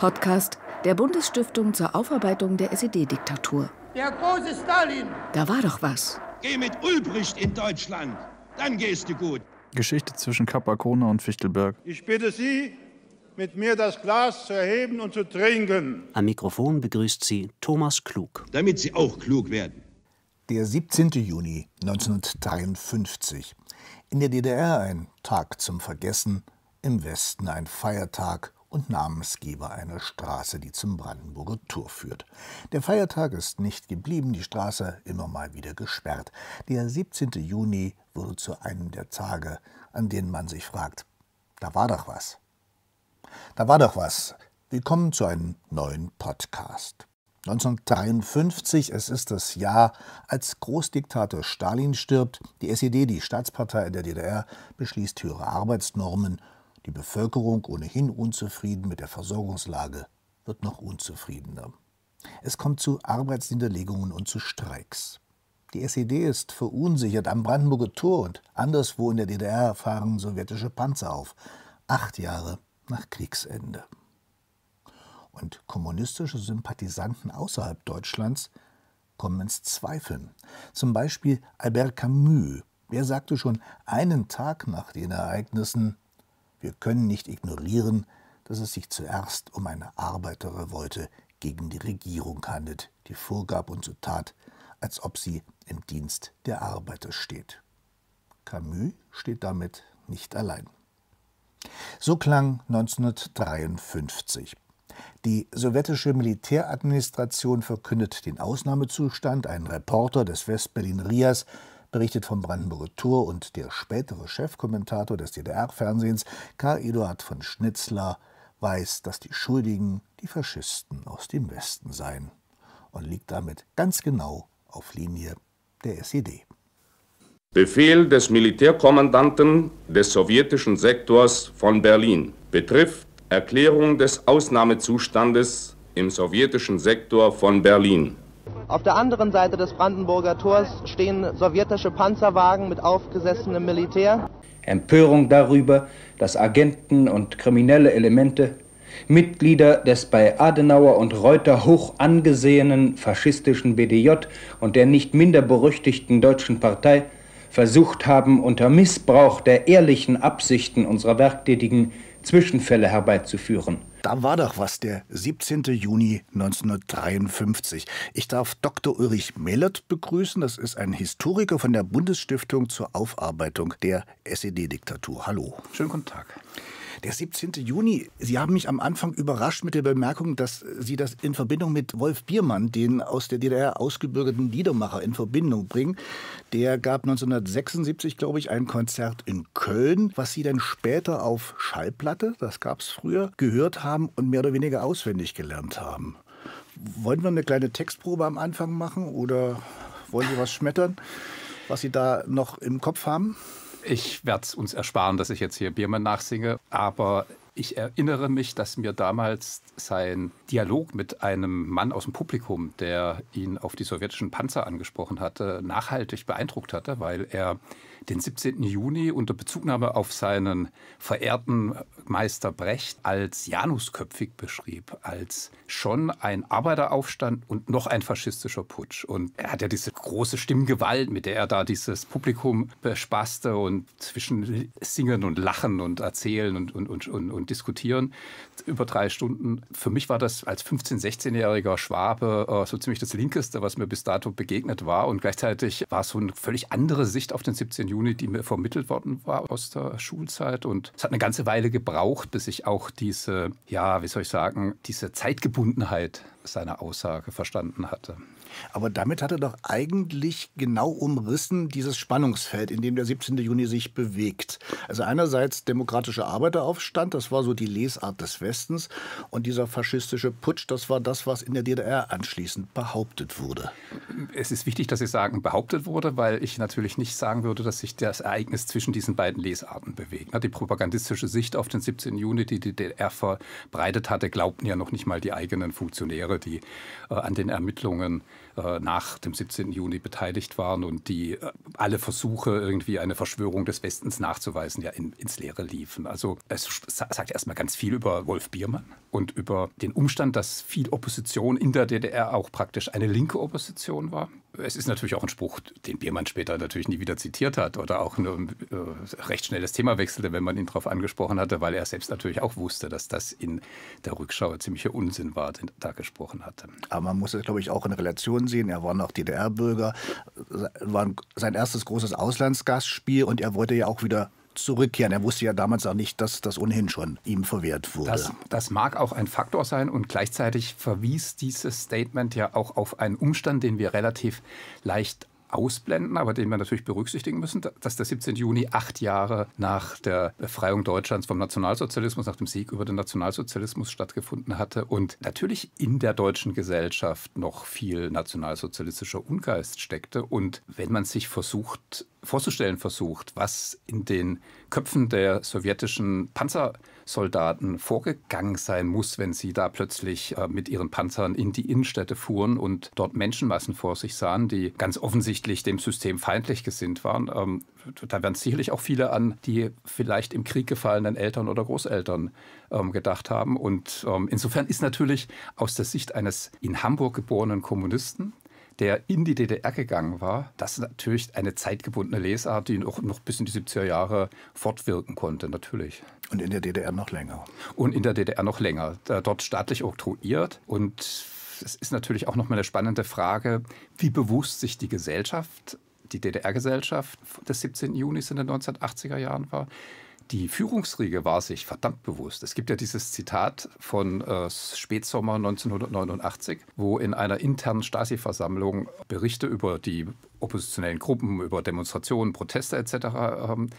Podcast der Bundesstiftung zur Aufarbeitung der SED-Diktatur. Der große Stalin. Da war doch was. Geh mit Ulbricht in Deutschland, dann gehst du gut. Geschichte zwischen Capacona und Fichtelberg. Ich bitte Sie, mit mir das Glas zu erheben und zu trinken. Am Mikrofon begrüßt Sie Thomas Klug. Damit Sie auch klug werden. Der 17. Juni 1953. In der DDR ein Tag zum Vergessen, im Westen ein Feiertag und Namensgeber einer Straße, die zum Brandenburger Tor führt. Der Feiertag ist nicht geblieben, die Straße immer mal wieder gesperrt. Der 17. Juni wurde zu einem der Tage, an denen man sich fragt, da war doch was. Da war doch was. Willkommen zu einem neuen Podcast. 1953, es ist das Jahr, als Großdiktator Stalin stirbt, die SED, die Staatspartei in der DDR, beschließt höhere Arbeitsnormen die Bevölkerung, ohnehin unzufrieden mit der Versorgungslage, wird noch unzufriedener. Es kommt zu Arbeitsniederlegungen und zu Streiks. Die SED ist verunsichert. Am Brandenburger Tor und anderswo in der DDR fahren sowjetische Panzer auf. Acht Jahre nach Kriegsende. Und kommunistische Sympathisanten außerhalb Deutschlands kommen ins Zweifeln. Zum Beispiel Albert Camus. Er sagte schon einen Tag nach den Ereignissen, wir können nicht ignorieren, dass es sich zuerst um eine Arbeiterrevolte gegen die Regierung handelt, die vorgab und so tat, als ob sie im Dienst der Arbeiter steht. Camus steht damit nicht allein. So klang 1953. Die sowjetische Militäradministration verkündet den Ausnahmezustand. Ein Reporter des Westberlin Rias berichtet vom Brandenburger Tor und der spätere Chefkommentator des DDR-Fernsehens, Karl Eduard von Schnitzler, weiß, dass die Schuldigen die Faschisten aus dem Westen seien und liegt damit ganz genau auf Linie der SED. Befehl des Militärkommandanten des sowjetischen Sektors von Berlin betrifft Erklärung des Ausnahmezustandes im sowjetischen Sektor von Berlin. Auf der anderen Seite des Brandenburger Tors stehen sowjetische Panzerwagen mit aufgesessenem Militär. Empörung darüber, dass Agenten und kriminelle Elemente, Mitglieder des bei Adenauer und Reuter hoch angesehenen faschistischen BDJ und der nicht minder berüchtigten Deutschen Partei, versucht haben, unter Missbrauch der ehrlichen Absichten unserer Werktätigen Zwischenfälle herbeizuführen. Da war doch was, der 17. Juni 1953. Ich darf Dr. Ulrich Mellert begrüßen. Das ist ein Historiker von der Bundesstiftung zur Aufarbeitung der SED-Diktatur. Hallo. Schönen guten Tag. Der 17. Juni, Sie haben mich am Anfang überrascht mit der Bemerkung, dass Sie das in Verbindung mit Wolf Biermann, den aus der DDR ausgebürgerten Liedermacher, in Verbindung bringen. Der gab 1976, glaube ich, ein Konzert in Köln, was Sie dann später auf Schallplatte, das gab es früher, gehört haben und mehr oder weniger auswendig gelernt haben. Wollen wir eine kleine Textprobe am Anfang machen oder wollen Sie was schmettern, was Sie da noch im Kopf haben? Ich werde es uns ersparen, dass ich jetzt hier Biermann nachsinge, aber ich erinnere mich, dass mir damals sein Dialog mit einem Mann aus dem Publikum, der ihn auf die sowjetischen Panzer angesprochen hatte, nachhaltig beeindruckt hatte, weil er den 17. Juni unter Bezugnahme auf seinen verehrten Meister Brecht als Janusköpfig beschrieb, als schon ein Arbeiteraufstand und noch ein faschistischer Putsch. Und er hat ja diese große Stimmgewalt, mit der er da dieses Publikum bespaßte und zwischen Singen und Lachen und Erzählen und, und, und, und, und Diskutieren über drei Stunden. Für mich war das als 15-, 16-jähriger Schwabe äh, so ziemlich das Linkeste, was mir bis dato begegnet war. Und gleichzeitig war es so eine völlig andere Sicht auf den 17. Juni, die mir vermittelt worden war aus der Schulzeit. Und es hat eine ganze Weile gebraucht, bis ich auch diese, ja, wie soll ich sagen, diese Zeitgebundenheit seine Aussage verstanden hatte. Aber damit hat er doch eigentlich genau umrissen dieses Spannungsfeld, in dem der 17. Juni sich bewegt. Also einerseits demokratischer Arbeiteraufstand, das war so die Lesart des Westens, und dieser faschistische Putsch, das war das, was in der DDR anschließend behauptet wurde. Es ist wichtig, dass Sie sagen, behauptet wurde, weil ich natürlich nicht sagen würde, dass sich das Ereignis zwischen diesen beiden Lesarten bewegt. Die propagandistische Sicht auf den 17. Juni, die die DDR verbreitet hatte, glaubten ja noch nicht mal die eigenen Funktionäre, die äh, an den Ermittlungen äh, nach dem 17. Juni beteiligt waren und die äh, alle Versuche, irgendwie eine Verschwörung des Westens nachzuweisen, ja in, ins Leere liefen. Also es sagt erstmal ganz viel über Wolf Biermann und über den Umstand, dass viel Opposition in der DDR auch praktisch eine linke Opposition war es ist natürlich auch ein Spruch, den Biermann später natürlich nie wieder zitiert hat oder auch nur äh, recht schnelles Thema wechselte, wenn man ihn darauf angesprochen hatte, weil er selbst natürlich auch wusste, dass das in der Rückschau ziemlicher Unsinn war, den er da gesprochen hatte. Aber man muss es, glaube ich, auch in Relation sehen. Er war noch DDR-Bürger, war sein erstes großes Auslandsgastspiel und er wollte ja auch wieder zurückkehren. Er wusste ja damals auch nicht, dass das ohnehin schon ihm verwehrt wurde. Das, das, mag auch ein Faktor sein und gleichzeitig verwies dieses Statement ja auch auf einen Umstand, den wir relativ leicht ausblenden, aber den wir natürlich berücksichtigen müssen, dass der 17. Juni acht Jahre nach der Befreiung Deutschlands vom Nationalsozialismus, nach dem Sieg über den Nationalsozialismus stattgefunden hatte und natürlich in der deutschen Gesellschaft noch viel nationalsozialistischer Ungeist steckte. Und wenn man sich versucht, vorzustellen versucht, was in den Köpfen der sowjetischen Panzersoldaten vorgegangen sein muss, wenn sie da plötzlich äh, mit ihren Panzern in die Innenstädte fuhren und dort Menschenmassen vor sich sahen, die ganz offensichtlich dem System feindlich gesinnt waren. Ähm, da werden sicherlich auch viele an die vielleicht im Krieg gefallenen Eltern oder Großeltern ähm, gedacht haben. Und ähm, insofern ist natürlich aus der Sicht eines in Hamburg geborenen Kommunisten, der in die DDR gegangen war, das ist natürlich eine zeitgebundene Lesart, die auch noch bis in die 70er Jahre fortwirken konnte, natürlich. Und in der DDR noch länger. Und in der DDR noch länger. Dort staatlich oktroyiert und es ist natürlich auch nochmal eine spannende Frage, wie bewusst sich die Gesellschaft, die DDR-Gesellschaft des 17. Junis in den 1980er Jahren war, die Führungsriege war sich verdammt bewusst. Es gibt ja dieses Zitat von äh, Spätsommer 1989, wo in einer internen Stasi-Versammlung Berichte über die oppositionellen Gruppen, über Demonstrationen, Proteste etc. Ähm,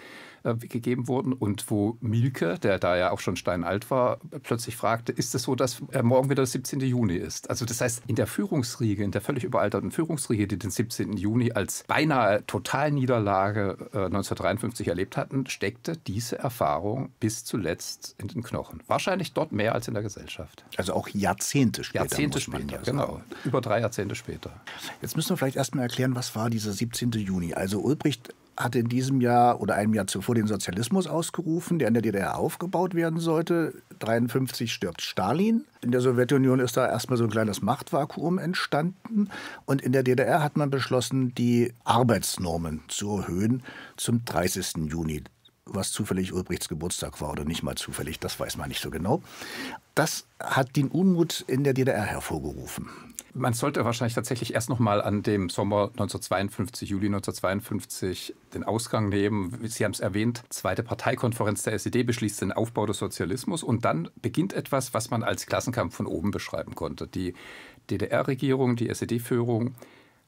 äh, gegeben wurden und wo Milke, der da ja auch schon steinalt war, plötzlich fragte, ist es so, dass äh, morgen wieder der 17. Juni ist? Also das heißt, in der Führungsriege, in der völlig überalterten Führungsriege, die den 17. Juni als beinahe Totalniederlage 1953 äh, erlebt hatten, steckte diese Erfahrung bis zuletzt in den Knochen. Wahrscheinlich dort mehr als in der Gesellschaft. Also auch Jahrzehnte später. Jahrzehnte später, ja genau. Über drei Jahrzehnte später. Jetzt müssen wir vielleicht erstmal erklären, was war dieser 17. Juni. Also Ulbricht hatte in diesem Jahr oder einem Jahr zuvor den Sozialismus ausgerufen, der in der DDR aufgebaut werden sollte. 1953 stirbt Stalin. In der Sowjetunion ist da erstmal so ein kleines Machtvakuum entstanden. Und in der DDR hat man beschlossen, die Arbeitsnormen zu erhöhen zum 30. Juni was zufällig Ulbrichts Geburtstag war oder nicht mal zufällig, das weiß man nicht so genau. Das hat den Unmut in der DDR hervorgerufen. Man sollte wahrscheinlich tatsächlich erst nochmal an dem Sommer 1952, Juli 1952 den Ausgang nehmen. Sie haben es erwähnt, zweite Parteikonferenz der SED beschließt den Aufbau des Sozialismus und dann beginnt etwas, was man als Klassenkampf von oben beschreiben konnte. Die DDR-Regierung, die SED-Führung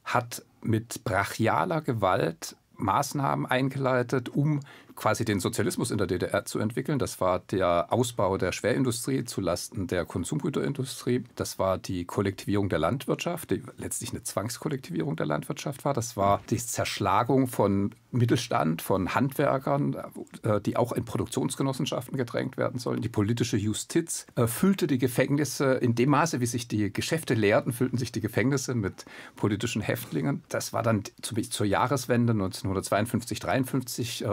hat mit brachialer Gewalt Maßnahmen eingeleitet, um quasi den Sozialismus in der DDR zu entwickeln. Das war der Ausbau der Schwerindustrie zulasten der Konsumgüterindustrie. Das war die Kollektivierung der Landwirtschaft, die letztlich eine Zwangskollektivierung der Landwirtschaft war. Das war die Zerschlagung von Mittelstand, von Handwerkern, äh, die auch in Produktionsgenossenschaften gedrängt werden sollen. Die politische Justiz äh, füllte die Gefängnisse in dem Maße, wie sich die Geschäfte leerten, füllten sich die Gefängnisse mit politischen Häftlingen. Das war dann zur Jahreswende 1952, 53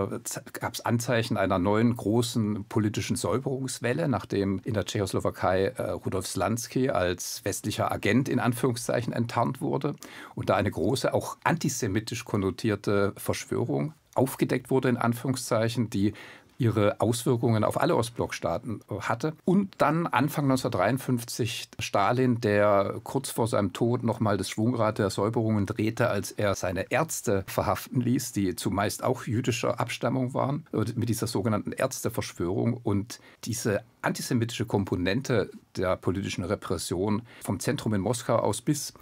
gab es Anzeichen einer neuen großen politischen Säuberungswelle, nachdem in der Tschechoslowakei äh, Rudolf Slansky als westlicher Agent in Anführungszeichen enttarnt wurde und da eine große, auch antisemitisch konnotierte Verschwörung Globalisierung aufgedeckt wurde, in Anführungszeichen, die ihre Auswirkungen auf alle Ostblockstaaten äh, hatte. Und dann Anfang 1953 Stalin, der kurz vor seinem Tod nochmal das Schwungrad der Säuberungen drehte, als er seine Ärzte verhaften ließ, die zumeist auch jüdischer Abstammung waren, äh, mit dieser sogenannten Ärzteverschwörung. Und diese antisemitische Komponente der politischen Repression vom Zentrum in Moskau aus bis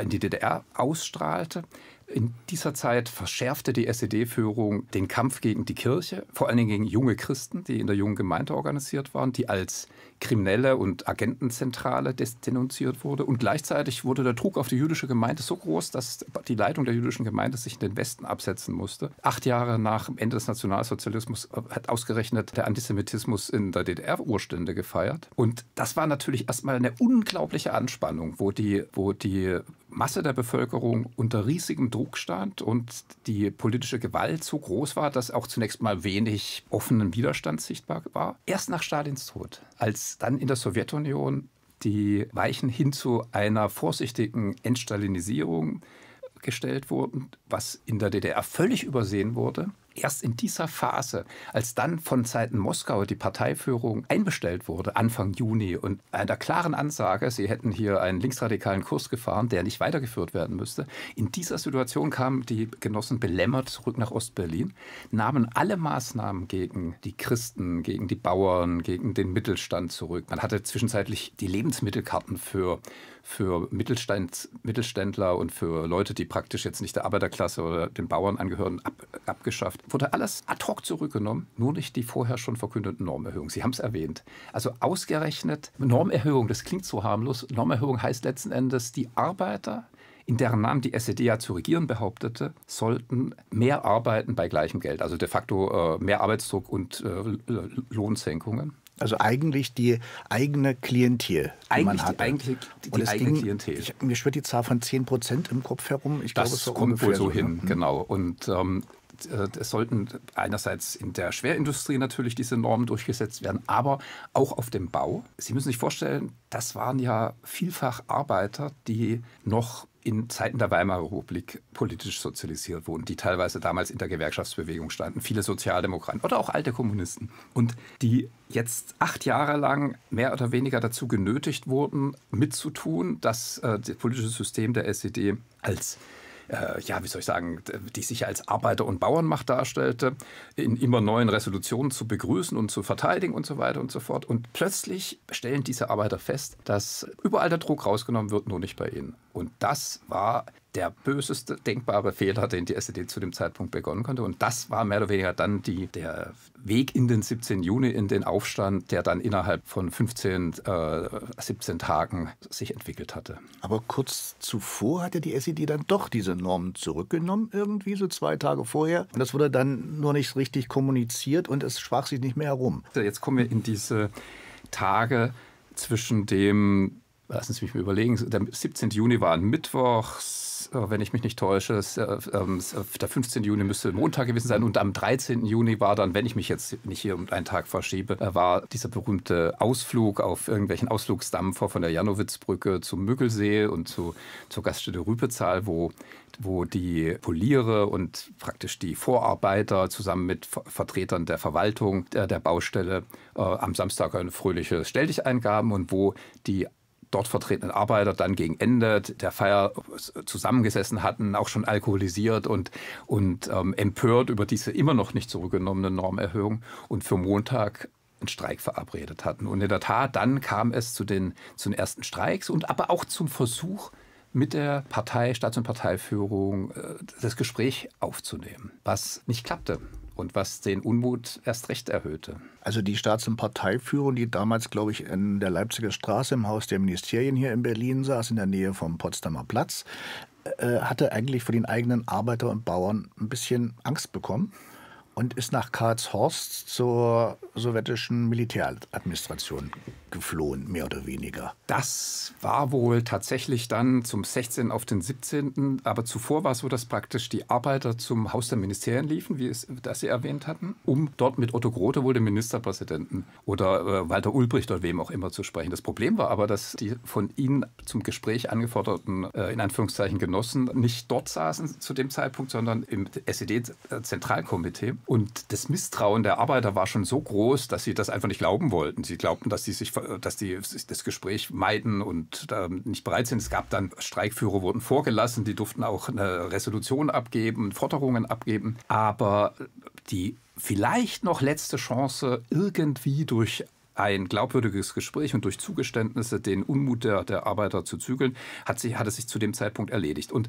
in die DDR ausstrahlte. In dieser Zeit verschärfte die SED-Führung den Kampf gegen die Kirche, vor allen Dingen gegen junge Christen, die in der jungen Gemeinde organisiert waren, die als kriminelle und Agentenzentrale denunziert wurde. Und gleichzeitig wurde der Druck auf die jüdische Gemeinde so groß, dass die Leitung der jüdischen Gemeinde sich in den Westen absetzen musste. Acht Jahre nach dem Ende des Nationalsozialismus äh, hat ausgerechnet der Antisemitismus in der DDR Urstände gefeiert. Und das war natürlich erstmal eine unglaubliche Anspannung, wo die, wo die Masse der Bevölkerung unter riesigem Druck stand und die politische Gewalt so groß war, dass auch zunächst mal wenig offenen Widerstand sichtbar war. Erst nach Stalins Tod, als dann in der Sowjetunion die Weichen hin zu einer vorsichtigen Entstalinisierung gestellt wurden, was in der DDR völlig übersehen wurde, erst in dieser Phase, als dann von Seiten Moskau die Parteiführung einbestellt wurde, Anfang Juni, und einer klaren Ansage, sie hätten hier einen linksradikalen Kurs gefahren, der nicht weitergeführt werden müsste, in dieser Situation kamen die Genossen belämmert zurück nach Ostberlin, nahmen alle Maßnahmen gegen die Christen, gegen die Bauern, gegen den Mittelstand zurück. Man hatte zwischenzeitlich die Lebensmittelkarten für, für Mittelständler und für Leute, die praktisch jetzt nicht der Arbeiterklasse oder den Bauern angehören, ab, abgeschafft wurde alles ad hoc zurückgenommen, nur nicht die vorher schon verkündeten Normerhöhungen. Sie haben es erwähnt. Also ausgerechnet Normerhöhung, das klingt so harmlos. Normerhöhung heißt letzten Endes, die Arbeiter, in deren Namen die SED ja zu regieren behauptete, sollten mehr arbeiten bei gleichem Geld. Also de facto äh, mehr Arbeitsdruck und äh, Lohnsenkungen. Also eigentlich die eigene Klientel, die eigentlich man hatte. Die, eigentlich die, die eigene ging, Klientel. Ich, mir schwört die Zahl von 10 Prozent im Kopf herum. Ich das glaube, es kommt wohl so, hin, ne? genau. Und ähm, äh, es sollten einerseits in der Schwerindustrie natürlich diese Normen durchgesetzt werden, aber auch auf dem Bau. Sie müssen sich vorstellen, das waren ja vielfach Arbeiter, die noch in Zeiten der Weimarer Republik politisch sozialisiert wurden, die teilweise damals in der Gewerkschaftsbewegung standen, viele Sozialdemokraten oder auch alte Kommunisten und die jetzt acht Jahre lang mehr oder weniger dazu genötigt wurden, mitzutun, dass äh, das politische System der SED als äh, ja, wie soll ich sagen, die sich als Arbeiter- und Bauernmacht darstellte, in immer neuen Resolutionen zu begrüßen und zu verteidigen und so weiter und so fort. Und plötzlich stellen diese Arbeiter fest, dass überall der Druck rausgenommen wird, nur nicht bei ihnen. Und das war der böseste denkbare Fehler, den die SED zu dem Zeitpunkt begonnen konnte. Und das war mehr oder weniger dann die, der Weg in den 17. Juni, in den Aufstand, der dann innerhalb von 15, äh, 17 Tagen sich entwickelt hatte. Aber kurz zuvor hatte die SED dann doch diese Normen zurückgenommen, irgendwie so zwei Tage vorher. Und das wurde dann nur nicht richtig kommuniziert und es schwach sich nicht mehr herum. Jetzt kommen wir in diese Tage zwischen dem lassen Sie mich mal überlegen, der 17. Juni war ein Mittwoch, oh, wenn ich mich nicht täusche, äh, ähm, äh, der 15. Juni müsste Montag gewesen sein und am 13. Juni war dann, wenn ich mich jetzt nicht hier um einen Tag verschiebe, äh, war dieser berühmte Ausflug auf irgendwelchen Ausflugsdampfer von der Janowitzbrücke zum Müggelsee und zu, zur Gaststätte Rüpezahl, wo wo die Poliere und praktisch die Vorarbeiter zusammen mit Vertretern der Verwaltung der, der Baustelle äh, am Samstag eine fröhliche Stelldicheingaben und wo die dort vertretenen Arbeiter dann gegen Ende der Feier zusammengesessen hatten, auch schon alkoholisiert und, und ähm, empört über diese immer noch nicht zurückgenommene Normerhöhung und für Montag einen Streik verabredet hatten. Und in der Tat, dann kam es zu den, zu den ersten Streiks und aber auch zum Versuch, mit der Partei, Staats- und Parteiführung äh, das Gespräch aufzunehmen, was nicht klappte und was den Unmut erst recht erhöhte. Also die Staats- und Parteiführung, die damals, glaube ich, in der Leipziger Straße im Haus der Ministerien hier in Berlin saß, in der Nähe vom Potsdamer Platz, äh, äh hatte eigentlich vor den eigenen Arbeiter und Bauern ein bisschen Angst bekommen und ist nach Karlshorst zur sowjetischen Militäradministration geflohen, mehr oder weniger. Das war wohl tatsächlich dann zum 16. auf den 17. Aber zuvor war es so, dass praktisch die Arbeiter zum Haus der Ministerien liefen, wie es, das Sie erwähnt hatten, um dort mit Otto Grote wohl den Ministerpräsidenten oder äh, Walter Ulbricht oder wem auch immer zu sprechen. Das Problem war aber, dass die von ihnen zum Gespräch angeforderten, äh, in Anführungszeichen Genossen, nicht dort saßen zu dem Zeitpunkt, sondern im SED-Zentralkomitee. Äh, Und das Misstrauen der Arbeiter war schon so groß, dass sie das einfach nicht glauben wollten. Sie glaubten, dass sie sich dass die das Gespräch meiden und ähm, nicht bereit sind. Es gab dann Streikführer, wurden vorgelassen, die durften auch eine Resolution abgeben, Forderungen abgeben. Aber die vielleicht noch letzte Chance, irgendwie durch ein glaubwürdiges Gespräch und durch Zugeständnisse den Unmut der, der Arbeiter zu zügeln, hat, sie, hat es sich zu dem Zeitpunkt erledigt. Und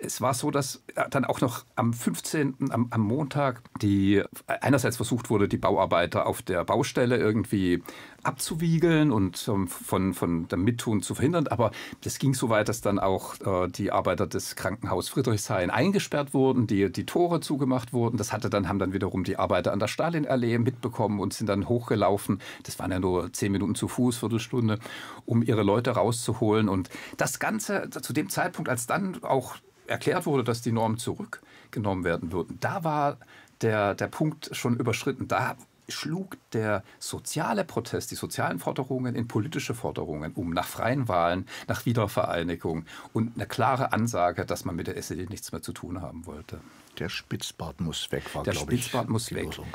es war so, dass äh, dann auch noch am 15., am, am, Montag, die einerseits versucht wurde, die Bauarbeiter auf der Baustelle irgendwie abzuwiegeln und ähm, von, von dem Mittun zu verhindern. Aber das ging so weit, dass dann auch äh, die Arbeiter des Krankenhaus Friedrichshain eingesperrt wurden, die, die Tore zugemacht wurden. Das hatte dann, haben dann wiederum die Arbeiter an der Stalinallee mitbekommen und sind dann hochgelaufen. Das waren ja nur zehn Minuten zu Fuß, Viertelstunde, um ihre Leute rauszuholen. Und das Ganze zu dem Zeitpunkt, als dann auch erklärt wurde, dass die Normen zurückgenommen werden würden, da war der, der Punkt schon überschritten. Da schlug der soziale Protest, die sozialen Forderungen in politische Forderungen um, nach freien Wahlen, nach Wiedervereinigung und eine klare Ansage, dass man mit der SED nichts mehr zu tun haben wollte. Der Spitzbart muss weg, war, Der Spitzbart ich, muss weg. Losung.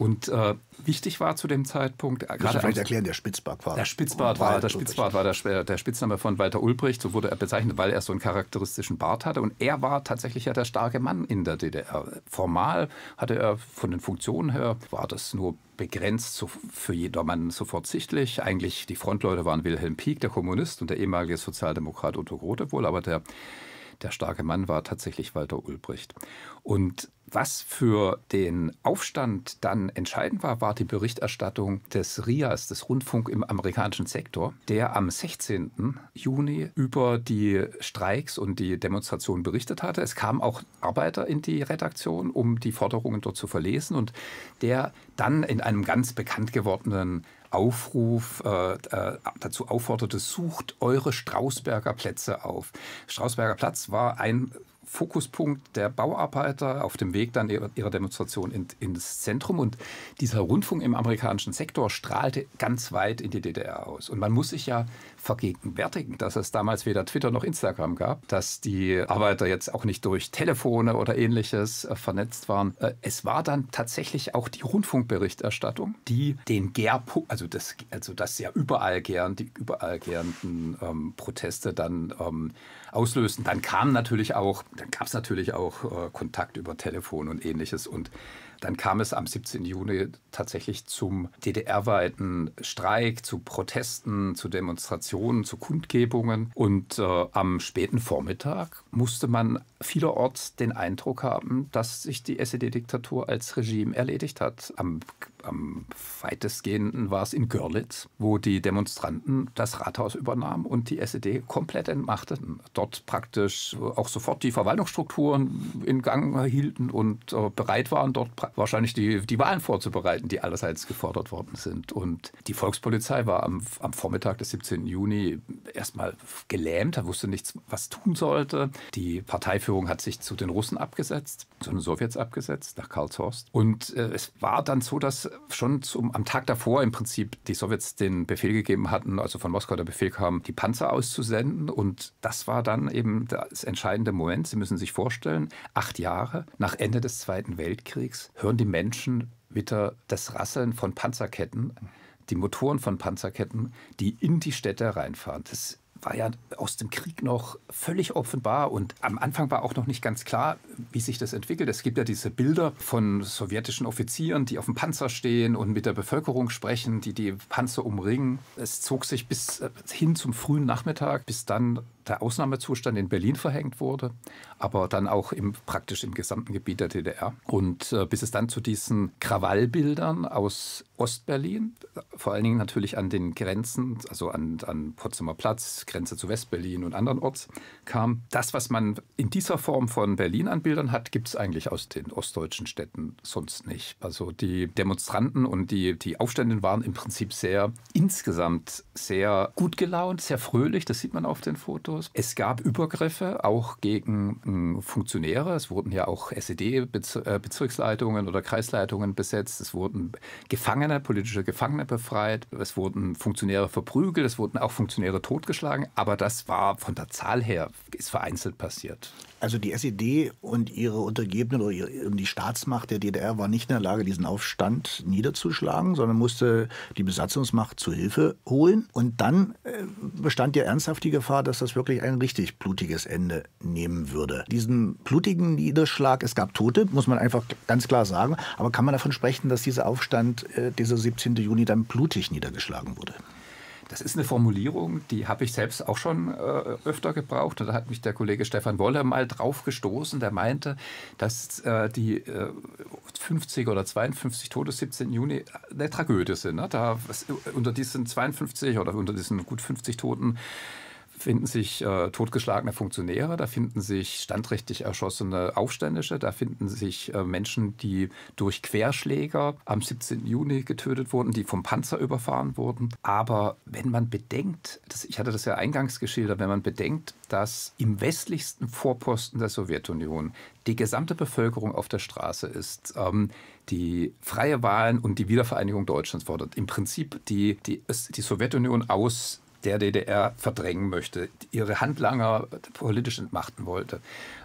Und äh, wichtig war zu dem Zeitpunkt. Äh, gerade vielleicht erklären, der Spitzbart war. Der Spitzbart war, der Spitzbart war der, der Spitzname von Walter Ulbricht, so wurde er bezeichnet, weil er so einen charakteristischen Bart hatte. Und er war tatsächlich ja der starke Mann in der DDR. Formal hatte er von den Funktionen her, war das nur begrenzt so für jedermann sofort sichtlich. Eigentlich die Frontleute waren Wilhelm Pieck, der Kommunist, und der ehemalige Sozialdemokrat Otto Grote wohl, aber der der starke Mann war tatsächlich Walter Ulbricht. Und was für den Aufstand dann entscheidend war, war die Berichterstattung des RIAS, des Rundfunk im amerikanischen Sektor, der am 16. Juni über die Streiks und die Demonstrationen berichtet hatte. Es kamen auch Arbeiter in die Redaktion, um die Forderungen dort zu verlesen und der dann in einem ganz bekannt gewordenen Aufruf äh, äh, dazu aufforderte, sucht eure Strausberger Plätze auf. Strausberger Platz war ein Fokuspunkt der Bauarbeiter auf dem Weg dann ihrer Demonstration in, ins Zentrum. Und dieser Rundfunk im amerikanischen Sektor strahlte ganz weit in die DDR aus. Und man muss sich ja vergegenwärtigen, dass es damals weder Twitter noch Instagram gab, dass die Arbeiter jetzt auch nicht durch Telefone oder ähnliches äh, vernetzt waren. Äh, es war dann tatsächlich auch die Rundfunkberichterstattung, die den Gärpunkt, also das, also das ja überall gern, die überall gärenden ähm, Proteste dann ähm, auslösten. Dann kam natürlich auch, dann gab es natürlich auch äh, Kontakt über Telefon und ähnliches. Und dann kam es am 17. Juni tatsächlich zum DDR-weiten Streik, zu Protesten, zu Demonstrationen, zu Kundgebungen. Und äh, am späten Vormittag musste man vielerorts den Eindruck haben, dass sich die SED-Diktatur als Regime erledigt hat. Am am weitestgehenden war es in Görlitz, wo die Demonstranten das Rathaus übernahmen und die SED komplett entmachteten. Dort praktisch auch sofort die Verwaltungsstrukturen in Gang hielten und äh, bereit waren, dort wahrscheinlich die, die Wahlen vorzubereiten, die allerseits gefordert worden sind. Und die Volkspolizei war am, am Vormittag des 17. Juni erstmal gelähmt, wusste nichts, was tun sollte. Die Parteiführung hat sich zu den Russen abgesetzt, zu den Sowjets abgesetzt, nach Karlshorst. Und äh, es war dann so, dass schon zum, am Tag davor im Prinzip die Sowjets den Befehl gegeben hatten, also von Moskau der Befehl kam, die Panzer auszusenden. Und das war dann eben das entscheidende Moment. Sie müssen sich vorstellen, acht Jahre nach Ende des Zweiten Weltkriegs hören die Menschen wieder das Rasseln von Panzerketten die Motoren von Panzerketten, die in die Städte reinfahren. Das war ja aus dem Krieg noch völlig offenbar und am Anfang war auch noch nicht ganz klar, wie sich das entwickelt. Es gibt ja diese Bilder von sowjetischen Offizieren, die auf dem Panzer stehen und mit der Bevölkerung sprechen, die die Panzer umringen. Es zog sich bis äh, hin zum frühen Nachmittag, bis dann der Ausnahmezustand in Berlin verhängt wurde, aber dann auch im, praktisch im gesamten Gebiet der DDR. Und äh, bis es dann zu diesen Krawallbildern aus Ostberlin, vor allen Dingen natürlich an den Grenzen, also an, an Potsdamer Platz, Grenze zu Westberlin und andernorts kam. Das, was man in dieser Form von Berlin an Bildern hat, gibt es eigentlich aus den ostdeutschen Städten sonst nicht. Also die Demonstranten und die, die Aufständischen waren im Prinzip sehr insgesamt sehr gut gelaunt, sehr fröhlich, das sieht man auf den Fotos Rassismus. Es gab Übergriffe auch gegen hm, Funktionäre. Es wurden ja auch SED-Bezirksleitungen äh, oder Kreisleitungen besetzt. Es wurden Gefangene, politische Gefangene befreit. Es wurden Funktionäre verprügelt. Es wurden auch Funktionäre totgeschlagen. Aber das war von der Zahl her, ist vereinzelt passiert. Also die SED und ihre Untergebenen oder die Staatsmacht der DDR war nicht in der Lage, diesen Aufstand niederzuschlagen, sondern musste die Besatzungsmacht zu Hilfe holen. Und dann äh, bestand ja ernsthaft die Gefahr, dass das wirklich wirklich ein richtig blutiges Ende nehmen würde. Diesen blutigen Niederschlag, es gab Tote, muss man einfach ganz klar sagen, aber kann man davon sprechen, dass dieser Aufstand, äh, dieser 17. Juni, dann blutig niedergeschlagen wurde? Das ist eine Formulierung, die habe ich selbst auch schon äh, öfter gebraucht. Und da hat mich der Kollege Stefan Wolle mal drauf gestoßen. Der meinte, dass äh, die äh, 50 oder 52 Tote 17. Juni eine Tragödie sind. Ne? Da, was, unter diesen 52 oder unter diesen gut 50 Toten finden sich äh, totgeschlagene Funktionäre, da finden sich standrechtlich erschossene Aufständische, da finden sich äh, Menschen, die durch Querschläger am 17. Juni getötet wurden, die vom Panzer überfahren wurden. Aber wenn man bedenkt, das, ich hatte das ja eingangs geschildert, wenn man bedenkt, dass im westlichsten Vorposten der Sowjetunion die gesamte Bevölkerung auf der Straße ist, ähm, die freie Wahlen und die Wiedervereinigung Deutschlands fordert, im Prinzip die, die, die Sowjetunion aus der DDR verdrängen möchte, ihre Handlanger politisch entmachten wollte.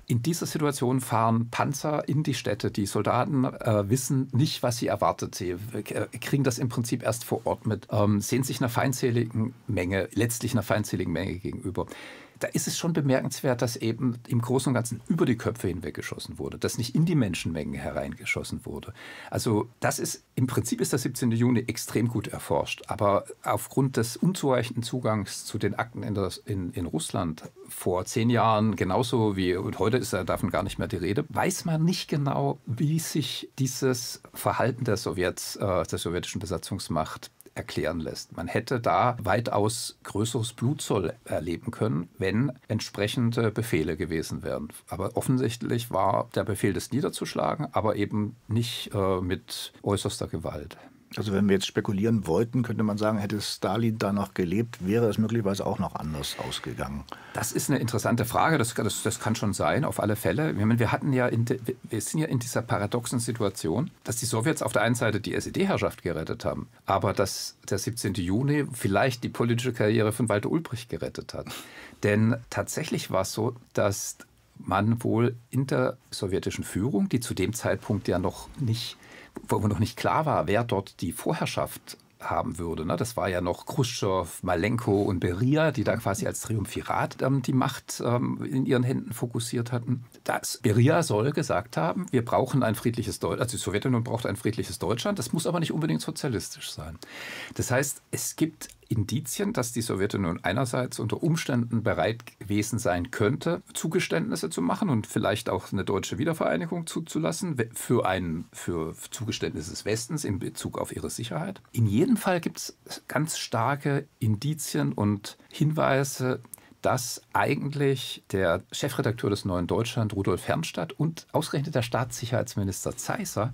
In dieser Situation fahren Panzer in die Städte. Die Soldaten äh, wissen nicht, was sie erwartet. Sie äh, kriegen das im Prinzip erst vor Ort mit, ähm, sehen sich einer feindseligen Menge, letztlich einer feindseligen Menge gegenüber da ist es schon bemerkenswert, dass eben im Großen und Ganzen über die Köpfe hinweggeschossen wurde, dass nicht in die Menschenmengen hereingeschossen wurde. Also das ist, im Prinzip ist der 17. Juni extrem gut erforscht, aber aufgrund des unzureichenden Zugangs zu den Akten in, das, in, in Russland vor zehn Jahren, genauso wie und heute ist äh, davon gar nicht mehr die Rede, weiß man nicht genau, wie sich dieses Verhalten der Sowjets, äh, der sowjetischen Besatzungsmacht erklären lässt. Man hätte da weitaus größeres Blutzoll erleben können, wenn entsprechende Befehle gewesen wären. Aber offensichtlich war der Befehl, das niederzuschlagen, aber eben nicht äh, mit äußerster Gewalt. Also wenn wir jetzt spekulieren wollten, könnte man sagen, hätte Stalin da noch gelebt, wäre es möglicherweise auch noch anders ausgegangen. Das ist eine interessante Frage, das, das, das kann schon sein, auf alle Fälle. Meine, wir, hatten ja in, wir sind ja in dieser paradoxen Situation, dass die Sowjets auf der einen Seite die SED-Herrschaft gerettet haben, aber dass der 17. Juni vielleicht die politische Karriere von Walter Ulbricht gerettet hat. Denn tatsächlich war es so, dass man wohl in der sowjetischen Führung, die zu dem Zeitpunkt ja noch nicht wo noch nicht klar war, wer dort die Vorherrschaft haben würde. Ne? Das war ja noch Khrushchev, Malenko und Beria, die da quasi als Triumphirat ähm, die Macht ähm, in ihren Händen fokussiert hatten. Das Beria soll gesagt haben, wir brauchen ein friedliches Deutschland, also die Sowjetunion braucht ein friedliches Deutschland, das muss aber nicht unbedingt sozialistisch sein. Das heißt, es gibt Indizien, dass die Sowjetunion einerseits unter Umständen bereit gewesen sein könnte, Zugeständnisse zu machen und vielleicht auch eine deutsche Wiedervereinigung zuzulassen für, ein, für Zugeständnisse des Westens in Bezug auf ihre Sicherheit. In jedem Fall gibt es ganz starke Indizien und Hinweise, dass eigentlich der Chefredakteur des Neuen Deutschland, Rudolf Hermstadt, und ausgerechnet der Staatssicherheitsminister Zeisser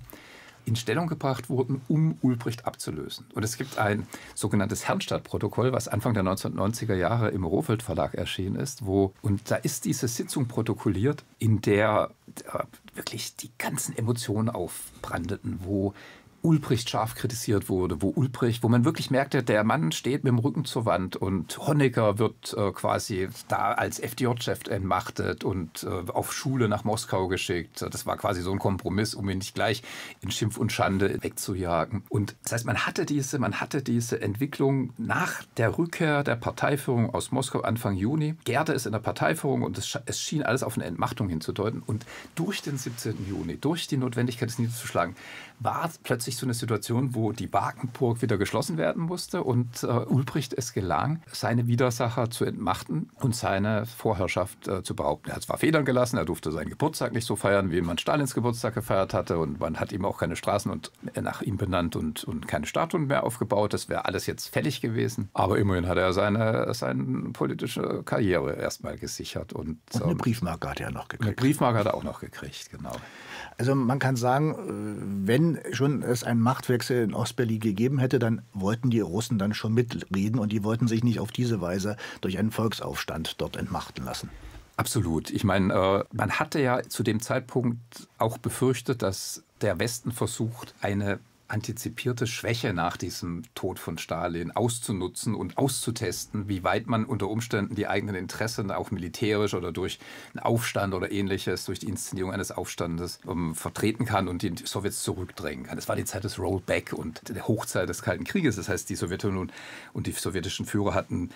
in Stellung gebracht wurden, um Ulbricht abzulösen. Und es gibt ein sogenanntes Herrnstadt-Protokoll, was Anfang der 1990er Jahre im Rohfeld Verlag erschienen ist, wo, und da ist diese Sitzung protokolliert, in der äh, wirklich die ganzen Emotionen aufbrandeten, wo Ulbricht scharf kritisiert wurde, wo Ulbricht, wo man wirklich merkte, der Mann steht mit dem Rücken zur Wand und Honecker wird äh, quasi da als FDJ-Chef entmachtet und äh, auf Schule nach Moskau geschickt. Das war quasi so ein Kompromiss, um ihn nicht gleich in Schimpf und Schande wegzujagen. Und das heißt, man hatte diese, man hatte diese Entwicklung nach der Rückkehr der Parteiführung aus Moskau Anfang Juni. Gerde ist in der Parteiführung und es, es schien alles auf eine Entmachtung hinzudeuten. Und durch den 17. Juni, durch die Notwendigkeit, es niederzuschlagen, war plötzlich sich so eine Situation, wo die Wagenburg wieder geschlossen werden musste und äh, Ulbricht es gelang, seine Widersacher zu entmachten und seine Vorherrschaft äh, zu behaupten. Er hat zwar Federn gelassen, er durfte seinen Geburtstag nicht so feiern, wie man Stalins Geburtstag gefeiert hatte und man hat ihm auch keine Straßen und, äh, nach ihm benannt und, und keine Statuen mehr aufgebaut. Das wäre alles jetzt fällig gewesen. Aber immerhin hat er seine, seine politische Karriere erstmal gesichert. Und, und eine ähm, Briefmarke hat er noch gekriegt. Eine Briefmarke hat er auch noch gekriegt, genau. Also man kann sagen, äh, wenn schon es einen Machtwechsel in Ostberlin gegeben hätte, dann wollten die Russen dann schon mitreden und die wollten sich nicht auf diese Weise durch einen Volksaufstand dort entmachten lassen. Absolut. Ich meine, äh, man hatte ja zu dem Zeitpunkt auch befürchtet, dass der Westen versucht, eine antizipierte Schwäche nach diesem Tod von Stalin auszunutzen und auszutesten, wie weit man unter Umständen die eigenen Interessen auch militärisch oder durch einen Aufstand oder ähnliches, durch die Inszenierung eines Aufstandes um, ähm, vertreten kann und die Sowjets zurückdrängen kann. Es war die Zeit des Rollback und der Hochzeit des Kalten Krieges. Das heißt, die Sowjetunion und die sowjetischen Führer hatten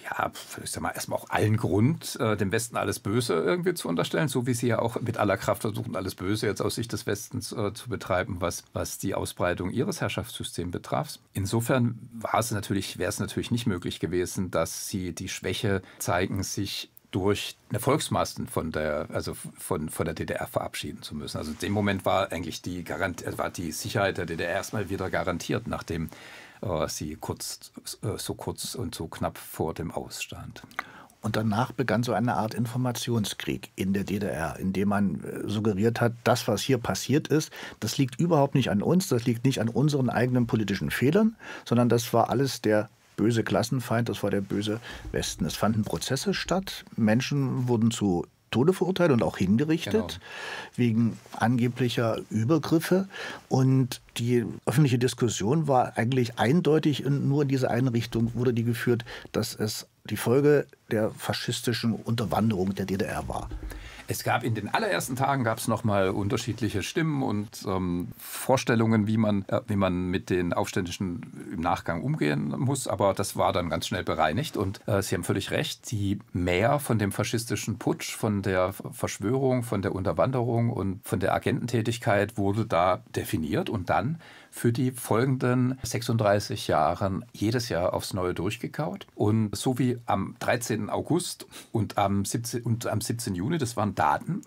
ja, ich sag mal, erstmal auch allen Grund, äh, dem Westen alles Böse irgendwie zu unterstellen, so wie sie ja auch mit aller Kraft versuchen, alles Böse jetzt aus Sicht des Westens äh, zu betreiben, was, was die Ausbreitung ihres Herrschaftssystems betraf. Insofern war es natürlich, wäre es natürlich nicht möglich gewesen, dass sie die Schwäche zeigen, sich durch eine Volksmasten von der, also von, von der DDR verabschieden zu müssen. Also in dem Moment war eigentlich die, Garant war die Sicherheit der DDR erstmal wieder garantiert, nachdem äh, sie kurz, äh, so kurz und so knapp vor dem Ausstand. Und danach begann so eine Art Informationskrieg in der DDR, in dem man äh, suggeriert hat, das, was hier passiert ist, das liegt überhaupt nicht an uns, das liegt nicht an unseren eigenen politischen Fehlern, sondern das war alles der böse Klassenfeind, das war der böse Westen. Es fanden Prozesse statt, Menschen wurden zu Tode verurteilt und auch hingerichtet genau. wegen angeblicher Übergriffe. Und die öffentliche Diskussion war eigentlich eindeutig und nur in diese Einrichtung wurde die geführt, dass es die Folge der faschistischen Unterwanderung der DDR war. Es gab in den allerersten Tagen gab es nochmal unterschiedliche Stimmen und ähm, Vorstellungen, wie man, äh, wie man mit den Aufständischen im Nachgang umgehen muss. Aber das war dann ganz schnell bereinigt. Und äh, Sie haben völlig recht, die mehr von dem faschistischen Putsch, von der Verschwörung, von der Unterwanderung und von der Agententätigkeit wurde da definiert. Und dann für die folgenden 36 Jahren jedes Jahr aufs Neue durchgekaut. Und so wie am 13. August und am 17, und am 17. Juni, das waren Daten,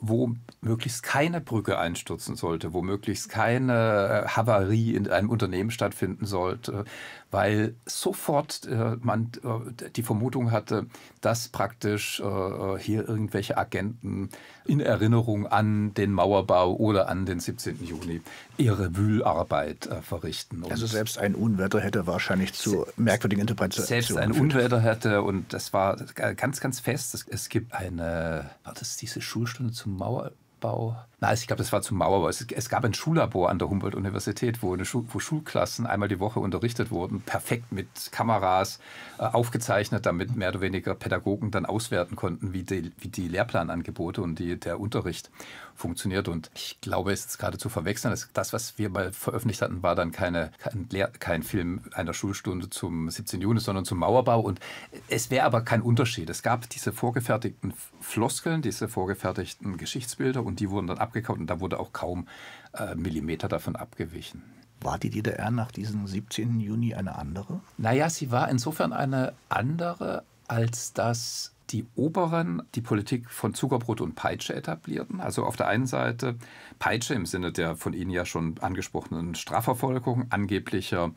wo möglichst keine Brücke einstürzen sollte, wo möglichst keine Havarie in einem Unternehmen stattfinden sollte, weil sofort äh, man äh, die Vermutung hatte, dass praktisch äh, hier irgendwelche Agenten in Erinnerung an den Mauerbau oder an den 17. Juni ihre Wühlarbeit äh, verrichten. Also und also selbst ein Unwetter hätte wahrscheinlich zu merkwürdigen Interpretationen. Selbst ein Unwetter hätte und das war äh, ganz, ganz fest. Es gibt eine, war das diese Schulstunde zum Mauerbau na, ich glaube, das war zum Mauerbau. Es, es, gab ein Schullabor an der Humboldt-Universität, wo, Schu wo, Schulklassen einmal die Woche unterrichtet wurden, perfekt mit Kameras äh, aufgezeichnet, damit mehr oder weniger Pädagogen dann auswerten konnten, wie die, wie die Lehrplanangebote und die, der Unterricht funktioniert. Und ich glaube, es ist gerade zu verwechseln. das, was wir mal veröffentlicht hatten, war dann keine, kein, Lehr-, kein Film einer Schulstunde zum 17. Juni, sondern zum Mauerbau. Und es wäre aber kein Unterschied. Es gab diese vorgefertigten Floskeln, diese vorgefertigten Geschichtsbilder und die wurden dann ab abgekaut und da wurde auch kaum äh, Millimeter davon abgewichen. War die DDR nach diesem 17. Juni eine andere? Naja, sie war insofern eine andere, als dass die Oberen die Politik von Zuckerbrot und Peitsche etablierten. Also auf der einen Seite Peitsche im Sinne der von Ihnen ja schon angesprochenen Strafverfolgung, angeblicher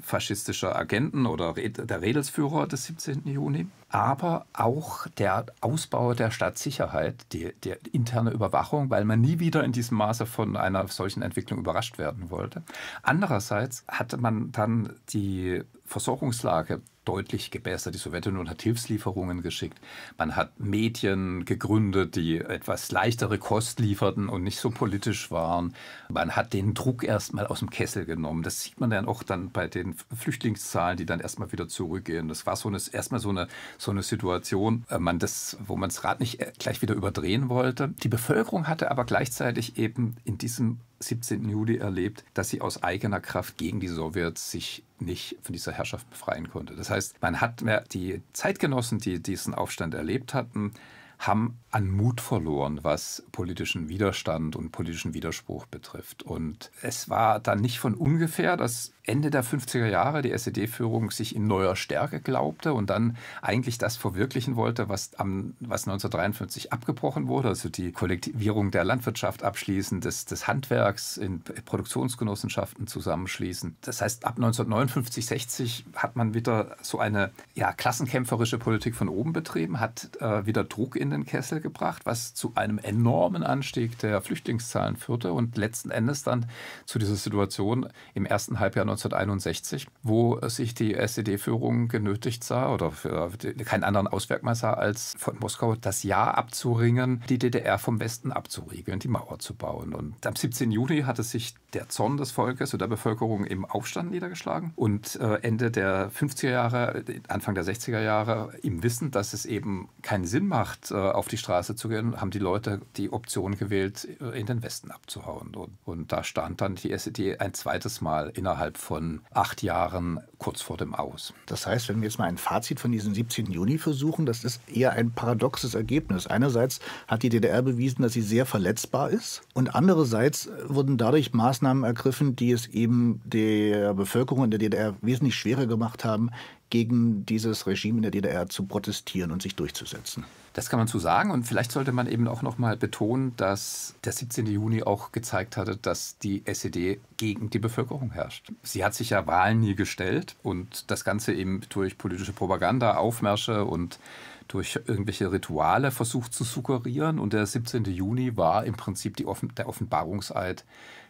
faschistischer Agenten oder der Redelsführer des 17. Juni, aber auch der Ausbau der Stadtsicherheit, die, die, interne Überwachung, weil man nie wieder in diesem Maße von einer solchen Entwicklung überrascht werden wollte. Andererseits hatte man dann die Versorgungslage deutlich gebessert. Die Sowjetunion hat Hilfslieferungen geschickt. Man hat Medien gegründet, die etwas leichtere Kost lieferten und nicht so politisch waren. Man hat den Druck erstmal aus dem Kessel genommen. Das sieht man dann auch dann bei den Flüchtlingszahlen, die dann erstmal wieder zurückgehen. Das war so eine, erstmal so eine, so eine Situation, äh, man das, wo man das Rad nicht äh, gleich wieder überdrehen wollte. Die Bevölkerung hatte aber gleichzeitig eben in diesem 17. Juli erlebt, dass sie aus eigener Kraft gegen die Sowjets sich nicht von dieser Herrschaft befreien konnte. Das heißt, man hat mehr die Zeitgenossen, die diesen Aufstand erlebt hatten, haben an Mut verloren, was politischen Widerstand und politischen Widerspruch betrifft. Und es war dann nicht von ungefähr, dass Ende der 50er Jahre die SED-Führung sich in neuer Stärke glaubte und dann eigentlich das verwirklichen wollte, was, am, was 1953 abgebrochen wurde, also die Kollektivierung der Landwirtschaft abschließen, des, des Handwerks in Produktionsgenossenschaften zusammenschließen. Das heißt, ab 1959, 60 hat man wieder so eine ja, klassenkämpferische Politik von oben betrieben, hat äh, wieder Druck in in den Kessel gebracht, was zu einem enormen Anstieg der Flüchtlingszahlen führte und letzten Endes dann zu dieser Situation im ersten Halbjahr 1961, wo sich die SED-Führung genötigt sah oder äh, keinen anderen Ausweg mehr sah, als von Moskau das Ja abzuringen, die DDR vom Westen abzuriegeln, die Mauer zu bauen. Und am 17. Juni hatte sich der Zorn des Volkes und der Bevölkerung im Aufstand niedergeschlagen und äh, Ende der 50er Jahre, Anfang der 60er Jahre im Wissen, dass es eben keinen Sinn macht, äh, äh, auf die Straße zu gehen, haben die Leute die Option gewählt, äh, in den Westen abzuhauen. Und, und da stand dann die SED ein zweites Mal innerhalb von acht Jahren kurz vor dem Aus. Das heißt, wenn wir jetzt mal ein Fazit von diesem 17. Juni versuchen, das ist eher ein paradoxes Ergebnis. Einerseits hat die DDR bewiesen, dass sie sehr verletzbar ist und andererseits wurden dadurch Maßnahmen ergriffen, die es eben der Bevölkerung in der DDR wesentlich schwerer gemacht haben, gegen dieses Regime in der DDR zu protestieren und sich durchzusetzen. Das kann man so sagen. Und vielleicht sollte man eben auch nochmal betonen, dass der 17. Juni auch gezeigt hatte, dass die SED gegen die Bevölkerung herrscht. Sie hat sich ja Wahlen nie gestellt und das Ganze eben durch politische Propaganda, Aufmärsche und durch irgendwelche Rituale versucht zu suggerieren. Und der 17. Juni war im Prinzip Offen der Offenbarungseid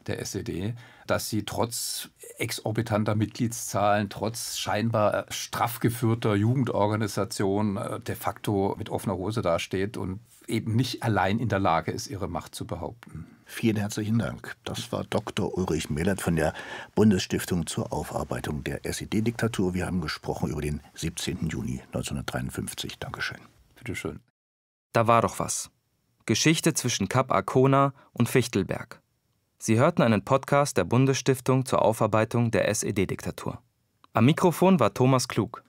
der SED, dass sie trotz exorbitanter Mitgliedszahlen, trotz scheinbar straff geführter Jugendorganisation äh, de facto mit offener Hose dasteht und eben nicht allein in der Lage ist, ihre Macht zu behaupten. Vielen herzlichen Dank. Das war Dr. Ulrich Mehlert von der Bundesstiftung zur Aufarbeitung der SED-Diktatur. Wir haben gesprochen über den 17. Juni 1953. Dankeschön. Bitteschön. Da war doch was. Geschichte zwischen Kap Arkona und Fichtelberg. Sie hörten einen Podcast der Bundesstiftung zur Aufarbeitung der SED-Diktatur. Am Mikrofon war Thomas Klug.